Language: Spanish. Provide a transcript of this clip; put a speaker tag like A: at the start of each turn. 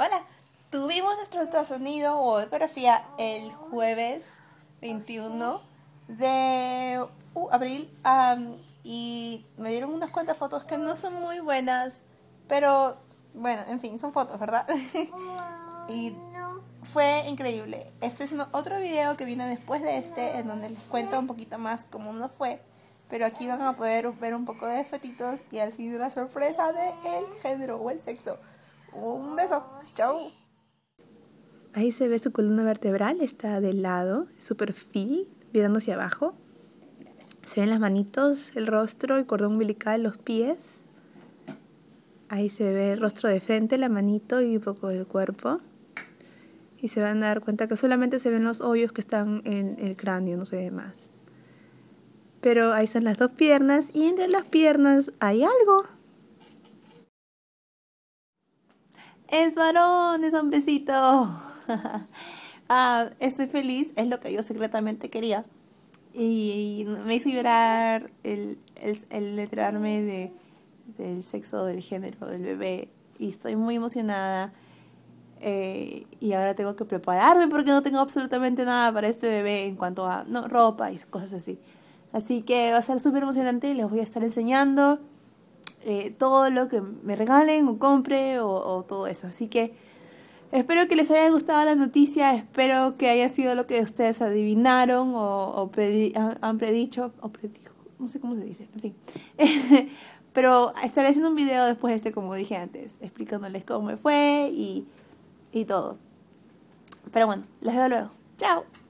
A: Hola, tuvimos nuestro sonido o ecografía el jueves 21 de uh, abril y me dieron unas cuantas fotos que no son muy buenas, pero bueno, en fin, son fotos, ¿verdad? y fue increíble. Este es otro video que viene después de este, en donde les cuento un poquito más cómo nos fue. Pero aquí van a poder ver un poco de fetitos y al fin de la sorpresa de el género o el sexo. Un beso. Oh, Chau. Ahí se ve su columna vertebral, está de lado, su perfil, mirando hacia abajo. Se ven las manitos, el rostro, el cordón umbilical, los pies. Ahí se ve el rostro de frente, la manito y un poco el cuerpo. Y se van a dar cuenta que solamente se ven los hoyos que están en el cráneo, no se ve más. Pero ahí están las dos piernas y entre las piernas hay algo. es varón, es hombrecito. Ah, estoy feliz, es lo que yo secretamente quería. Y me hizo llorar el, el, el enterarme de, del sexo, del género, del bebé. Y estoy muy emocionada. Eh, y ahora tengo que prepararme porque no tengo absolutamente nada para este bebé en cuanto a no, ropa y cosas así. Así que va a ser súper emocionante, y les voy a estar enseñando. Eh, todo lo que me regalen o compre o, todo eso. Así que espero que les haya gustado la noticia, espero que haya sido lo que ustedes adivinaron o, han predicho, o predijo, no sé cómo se dice, en fin. Pero estaré haciendo un video después de este, como dije antes, explicándoles cómo me fue y, y todo. Pero bueno, les veo luego. ¡Chao!